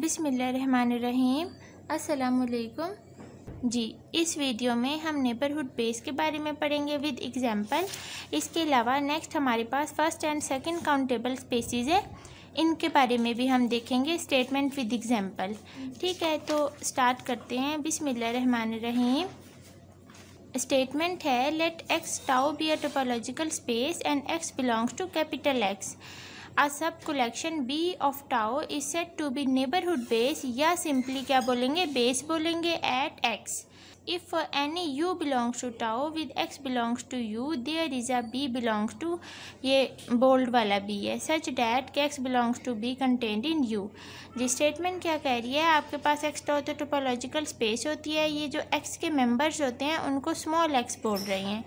बिसमीम असलकुम जी इस वीडियो में हम नेबरहुड बेस के बारे में पढ़ेंगे विद एग्जांपल इसके अलावा नेक्स्ट हमारे पास first and second countable spaces है इनके बारे में भी हम देखेंगे स्टेटमेंट विद एग्जांपल ठीक है तो स्टार्ट करते हैं बिसमीम स्टेटमेंट है let X tau B a topological space and X belongs to capital X a sub collection B of tau is set to be neighbourhood base या सिंपली क्या बोलेंगे बेस बोलेंगे at X if for any u belongs to tau with x belongs to u there is a b belongs to ये bold वाला b है such that x belongs to b contained in u जी statement क्या कह रही है आपके पास x tau है टोपोलॉजिकल स्पेस होती है ये जो x के members होते हैं उनको small x बोल रहे हैं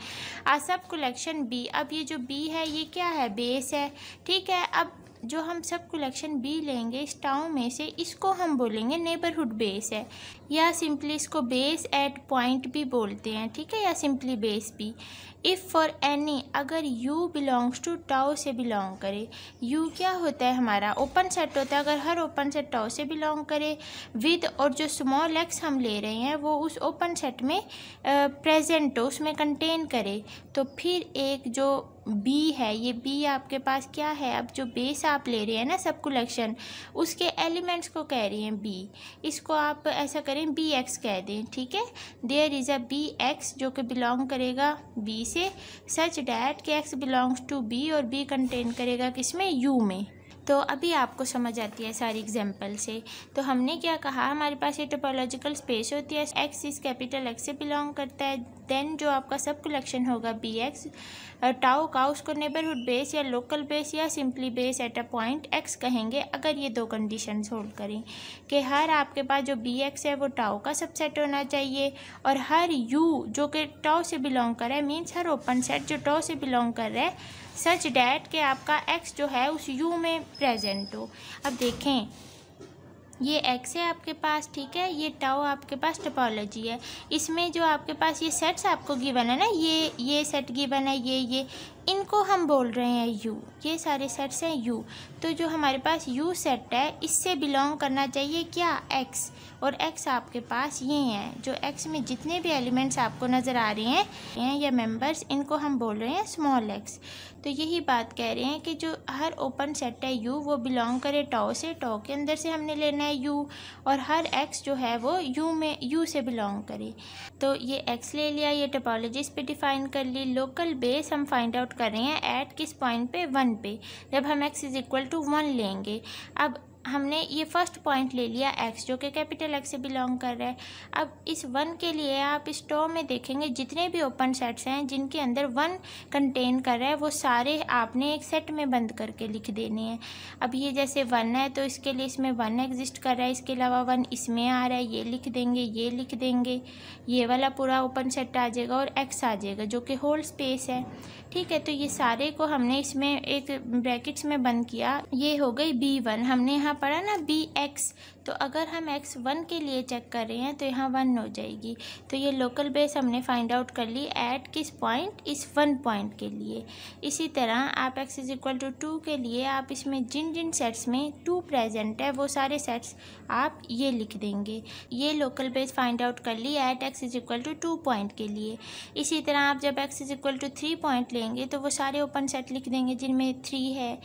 आ सब कलेक्शन b अब ये जो b है ये क्या है बेस है ठीक है अब जो हम सब कलेक्शन बी लेंगे इस टाउ में से इसको हम बोलेंगे नेबरहुड बेस है या सिंपली इसको बेस एट पॉइंट भी बोलते हैं ठीक है या सिंपली बेस भी इफ़ फॉर एनी अगर यू बिलोंग्स टू टाओ से बिलोंग करे यू क्या होता है हमारा ओपन सेट होता है अगर हर ओपन सेट टाओ से बिलोंग करे विद और जो स्मॉल एक्स हम ले रहे हैं वो उस ओपन सेट में प्रेजेंट हो उसमें कंटेन करे तो फिर एक जो बी है ये बी आपके पास क्या है अब जो बेस आप ले रहे हैं ना सब कलेक्शन उसके एलिमेंट्स को कह रही हैं बी इसको आप ऐसा करें बी एक्स कह दें ठीक है there is a B X जो कि बिलोंग करेगा बी से सच डैट कि एक्स बिलोंग्स टू बी और बी कंटेन करेगा किस में यू में तो अभी आपको समझ आती है सारी एग्जाम्पल से तो हमने क्या कहा हमारे पास ये टोपोलॉजिकल स्पेस होती है एक्स इस कैपिटल एक्स से बिलोंग करता है देन जो आपका सब कलेक्शन होगा बी एक्स टाओ का उसको नेबरहुड बेस या लोकल बेस या simply base at a point X कहेंगे अगर ये दो कंडीशन होल्ड करें कि हर आपके पास जो बी एक्स है वो टाओ का सबसेट होना चाहिए और हर यू जो कि टाओ से बिलोंग कर रहा है मीन्स हर ओपन सेट जो टाओ से बिलोंग कर रहा है सच डैट कि आपका एक्स जो है उस यू में प्रेजेंट हो अब देखें ये एक्स है आपके पास ठीक है ये टाओ आपके पास टपोलॉजी है इसमें जो आपके पास ये सेट्स आपको गिवन है ना ये ये सेट गिवन है ये ये इनको हम बोल रहे हैं यू ये सारे सेट्स हैं यू तो जो हमारे पास यू सेट है इससे बिलोंग करना चाहिए क्या एक्स और एक्स आपके पास ये हैं जो एक्स में जितने भी एलिमेंट्स आपको नज़र आ रहे हैं या मेंबर्स इनको हम बोल रहे हैं स्मॉल एक्स तो यही बात कह रहे हैं कि जो हर ओपन सेट है यू वो बिलोंग करे टॉ से टॉ के अंदर से हमने लेना है यू और हर एक्स जो है वो यू में यू से बिलोंग करे तो ये एक्स ले लिया ये टपोलॉजीज पे डिफ़ाइन कर ली लोकल बेस हम फाइंड आउट कर रहे हैं ऐट किस पॉइंट पे वन पे जब हम X is equal to one लेंगे अब हमने ये फर्स्ट पॉइंट ले लिया एक्स जो कि कैपिटल एक्स से बिलोंग कर रहा है अब इस वन के लिए आप इस टॉ में देखेंगे जितने भी ओपन सेट्स हैं जिनके अंदर वन कंटेन कर रहा है वो सारे आपने एक सेट में बंद करके लिख देने हैं अब ये जैसे वन है तो इसके लिए इसमें वन एग्जिस्ट कर रहा है इसके अलावा वन इसमें आ रहा है ये लिख देंगे ये लिख देंगे ये वाला पूरा ओपन सेट आ जाएगा और एक्स आ जाएगा जो कि होल स्पेस है ठीक है तो ये सारे को हमने इसमें एक ब्रैकेट्स में बंद किया ये हो गई बी वन हमने यहाँ यहाँ पड़ा ना बी एक्स तो अगर हम एक्स वन के लिए चेक कर रहे हैं तो यहाँ वन हो जाएगी तो ये लोकल बेस हमने फाइंड आउट कर ली एट किस पॉइंट इस वन पॉइंट के लिए इसी तरह आप X is equal to two के लिए आप इसमें जिन जिन सेट्स में टू प्रेजेंट है वो सारे सेट्स आप ये लिख देंगे ये लोकल बेस फाइंड आउट कर ली at X is equal to two point के लिए इसी तरह आप जब X is equal to three point लेंगे तो वो सारे ओपन सेट लिख देंगे जिनमें थ्री है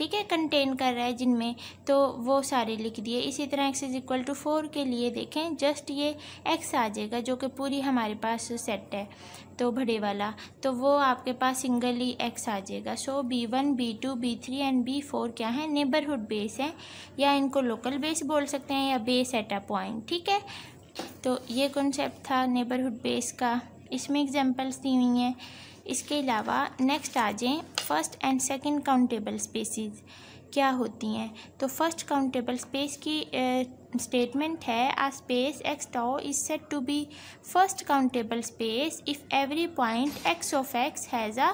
ठीक है कंटेन कर रहा है जिनमें तो वो सारे लिख दिए इसी तरह X is equal to four के लिए देखें जस्ट ये एक्स आ जाएगा जो कि पूरी हमारे पास सेट है तो बड़े वाला तो वो आपके पास सिंगली एक्स आ जाएगा so B one B two B three and B four क्या है नेबरहुड बेस है या इनको लोकल बेस बोल सकते हैं या बेस एट अ पॉइंट ठीक है तो ये कॉन्सेप्ट था नेबरहुड बेस का इसमें एग्जांपल्स दी हुई हैं इसके अलावा नेक्स्ट आ जाएँ first and second countable spaces क्या होती हैं तो फर्स्ट काउंटेबल स्पेस की स्टेटमेंट है a space X tau is set to be first countable space if every point X of X has a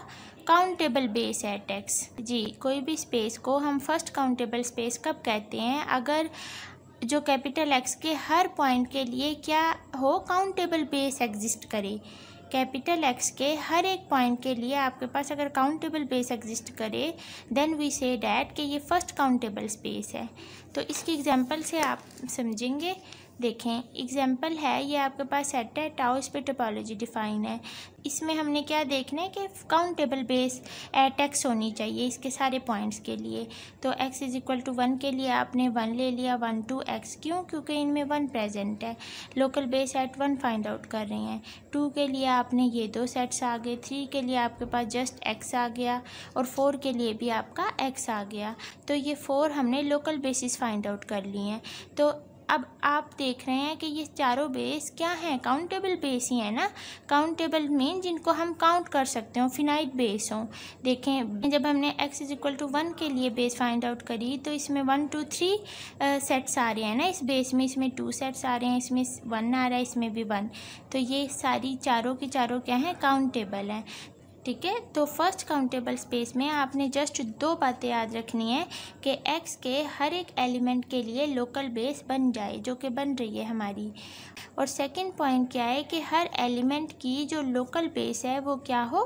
countable base at X जी कोई भी space को हम फर्स्ट काउंटेबल स्पेस कब कहते हैं अगर जो कैपिटल एक्स के हर पॉइंट के लिए क्या हो काउंटेबल बेस एग्जिस्ट करे कैपिटल एक्स के हर एक पॉइंट के लिए आपके पास अगर काउंटेबल बेस एग्जिस्ट करे देन वी से डैट कि ये फर्स्ट काउंटेबल स्पेस है तो इसकी एग्जांपल से आप समझेंगे देखें एग्जाम्पल है ये आपके पास सेट है टाओ इस पर टोपोलॉजी डिफाइन है इसमें हमने क्या देखना है कि काउंटेबल बेस एट एक्स होनी चाहिए इसके सारे पॉइंट्स के लिए तो X is equal to one के लिए आपने वन ले लिया वन टू एक्स क्यों क्योंकि इनमें वन प्रेजेंट है local base at one find out कर रहे हैं टू के लिए आपने ये दो सेट्स आ गए थ्री के लिए आपके पास जस्ट एक्स आ गया और फोर के लिए भी आपका एक्स आ गया तो ये फोर हमने लोकल बेसिस फाइंड आउट कर लिए हैं तो अब आप देख रहे हैं कि ये चारों बेस क्या हैं काउंटेबल बेस ही है ना काउंटेबल मीन जिनको हम काउंट कर सकते हो फिनाइट बेस हों देखें जब हमने X is equal to one के लिए बेस फाइंड आउट करी तो इसमें वन टू थ्री सेट्स आ रहे हैं ना इस बेस में इसमें टू सेट्स आ रहे हैं इसमें वन आ रहा है इसमें भी वन तो ये सारी चारों के चारों क्या हैं काउंटेबल हैं ठीक है तो फर्स्ट काउंटेबल स्पेस में आपने जस्ट दो बातें याद रखनी है कि एक्स के हर एक एलिमेंट के लिए लोकल बेस बन जाए जो कि बन रही है हमारी और सेकंड पॉइंट क्या है कि हर एलिमेंट की जो लोकल बेस है वो क्या हो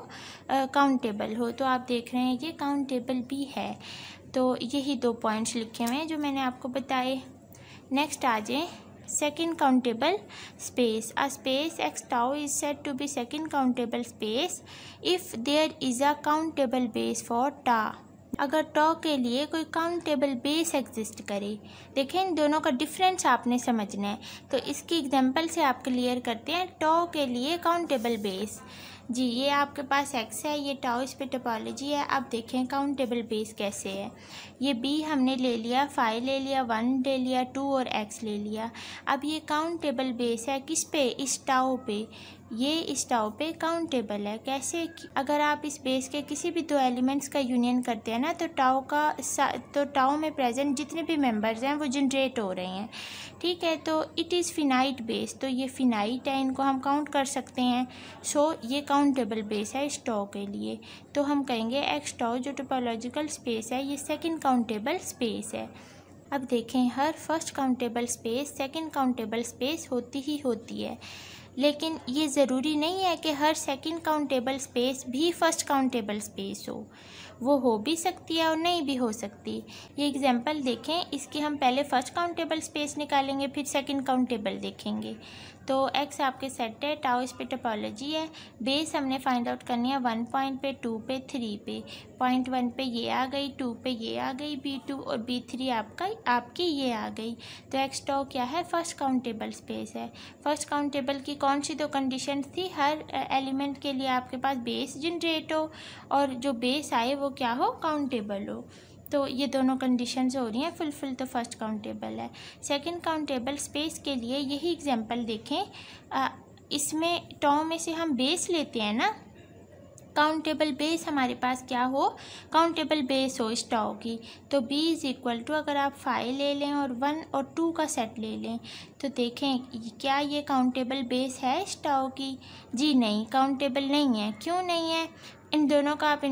काउंटेबल uh, हो तो आप देख रहे हैं ये काउंटेबल भी है तो यही दो पॉइंट्स लिखे हुए हैं जो मैंने आपको बताए नेक्स्ट आ जाए second countable space. A space x tau is said to be second countable space if there is a countable base for tau. अगर टॉ के लिए कोई काउंटेबल बेस एग्जिस्ट करे देखें इन दोनों का डिफरेंस आपने समझना है तो इसकी एग्जांपल से आप क्लियर करते हैं टॉ के लिए काउंटेबल बेस जी ये आपके पास एक्स है ये टाओ इस पर टपोलॉजी है आप देखें काउंटेबल बेस कैसे है ये बी हमने ले लिया फाइव ले लिया वन ले लिया टू और एक्स ले लिया अब ये काउंटेबल बेस है किस पे इस टाओ पे ये इस टाउ पे काउंटेबल है कैसे अगर आप इस बेस के किसी भी दो एलिमेंट्स का यूनियन करते हैं ना तो टाओ का तो टाओ में प्रेजेंट जितने भी मेंबर्स हैं वो जनरेट हो रहे हैं ठीक है तो इट इज़ फिनाइट बेस तो ये फिनाइट है इनको हम काउंट कर सकते हैं सो so, ये काउंटेबल बेस है इस टाव के लिए तो हम कहेंगे एक्स टाउ जो टोपोलॉजिकल स्पेस है ये सेकेंड काउंटेबल स्पेस है अब देखें हर first countable space second countable space होती ही होती है लेकिन ये ज़रूरी नहीं है कि हर सेकंड काउंटेबल स्पेस भी फर्स्ट काउंटेबल स्पेस हो वो हो भी सकती है और नहीं भी हो सकती ये एग्जांपल देखें इसके हम पहले फर्स्ट काउंटेबल स्पेस निकालेंगे फिर सेकंड काउंटेबल देखेंगे तो एक्स आपके सेट है टाओ इस पे टोपोलॉजी है बेस हमने फाइंड आउट करनी है वन पॉइंट पे टू पे थ्री पे पॉइंट वन पे ये आ गई टू पे ये आ गई बी टू और बी थ्री आपका आपकी ये आ गई तो एक्स टाओ क्या है फर्स्ट काउंटेबल स्पेस है फर्स्ट काउंटेबल की कौन सी दो कंडीशन थी हर एलिमेंट के लिए आपके पास बेस जनरेट हो और जो बेस आए वो क्या हो काउंटेबल हो तो ये दोनों कंडीशन हो रही हैं फुलफिल तो फर्स्ट काउंटेबल है सेकेंड काउंटेबल स्पेस के लिए यही एग्जाम्पल देखें आ, इसमें टॉ में से हम बेस लेते हैं ना काउंटेबल बेस हमारे पास क्या हो काउंटेबल बेस हो इस टॉ की तो b इज़ इक्वल टू अगर आप फाइव ले लें और वन और टू का सेट ले लें तो देखें क्या ये काउंटेबल बेस है इस टॉ की जी नहीं काउंटेबल नहीं है क्यों नहीं है इन दोनों का आप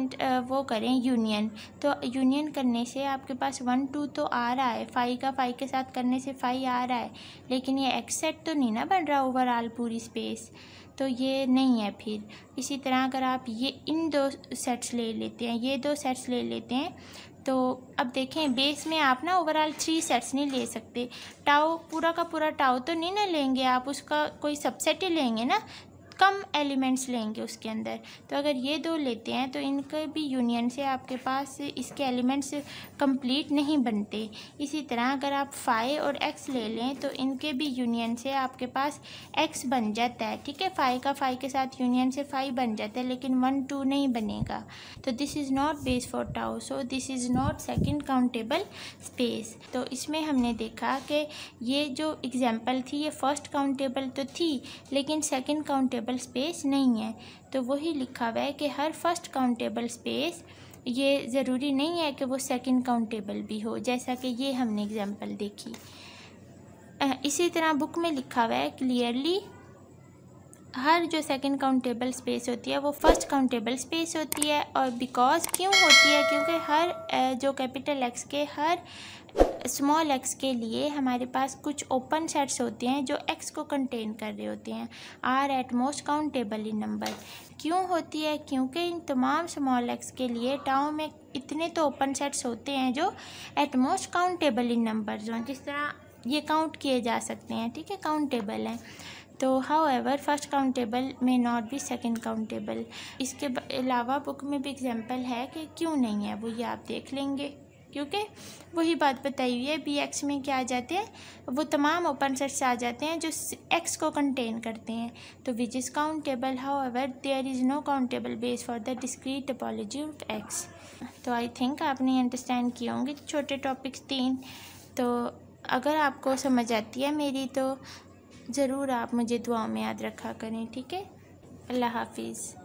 वो करें यूनियन तो यूनियन करने से आपके पास वन टू तो आ रहा है फाइव का फाइव के साथ करने से फाइव आ रहा है लेकिन ये एक्सेट तो नहीं ना बन रहा ओवरऑल पूरी स्पेस तो ये नहीं है फिर इसी तरह अगर आप ये इन दो सेट्स ले लेते हैं ये दो सेट्स ले लेते हैं तो अब देखें बेस में आप ना ओवरऑल थ्री सेट्स नहीं ले सकते टाओ पूरा का पूरा टाओ तो नहीं ना लेंगे आप उसका कोई सबसेट ही लेंगे ना कम एलिमेंट्स लेंगे उसके अंदर तो अगर ये दो लेते हैं तो इनके भी यूनियन से आपके पास इसके एलिमेंट्स कंप्लीट नहीं बनते इसी तरह अगर आप फाइव और एक्स ले लें तो इनके भी यूनियन से आपके पास एक्स बन जाता है ठीक है फाइव का फाइव के साथ यूनियन से फाइव बन जाता है लेकिन वन टू नहीं बनेगा तो this is not base for tau so this is not second countable space तो इसमें हमने देखा कि ये जो एग्ज़ाम्पल थी ये फर्स्ट काउंटेबल तो थी लेकिन सेकेंड काउंटेबल काउंटेबल स्पेस नहीं है तो वही लिखा हुआ है कि हर फर्स्ट काउंटेबल स्पेस ये ज़रूरी नहीं है कि वो सेकंड काउंटेबल भी हो जैसा कि ये हमने एग्जांपल देखी इसी तरह बुक में लिखा हुआ है क्लियरली हर जो सेकंड काउंटेबल स्पेस होती है वो फर्स्ट काउंटेबल स्पेस होती है और बिकॉज क्यों होती है क्योंकि हर जो कैपिटल एक्स के हर स्मॉल एक्स के लिए हमारे पास कुछ ओपन सेट्स होते हैं जो एक्स को कंटेन कर रहे होते हैं are at most countable in number क्यों होती है क्योंकि इन तमाम स्मॉल एक्स के लिए टाउ में इतने तो ओपन सेट्स होते हैं जो at most countable in number हों जिस तरह ये काउंट किए जा सकते हैं ठीक है काउंटेबल हैं तो however first countable may not be second countable इसके अलावा बुक में भी एग्जाम्पल है कि क्यों नहीं है वो ये आप देख लेंगे क्योंकि वही बात बताई हुई है बी एक्स में क्या आ जाते हैं वो तमाम ओपन सेट्स आ जाते हैं जो एक्स को कंटेन करते हैं तो which is countable however there is no countable base for the discrete topology of X तो आई थिंक आपने अंडरस्टैंड किए होंगे छोटे टॉपिक्स तीन तो अगर आपको समझ आती है मेरी तो ज़रूर आप मुझे दुआ में याद रखा करें ठीक है अल्लाह हाफिज़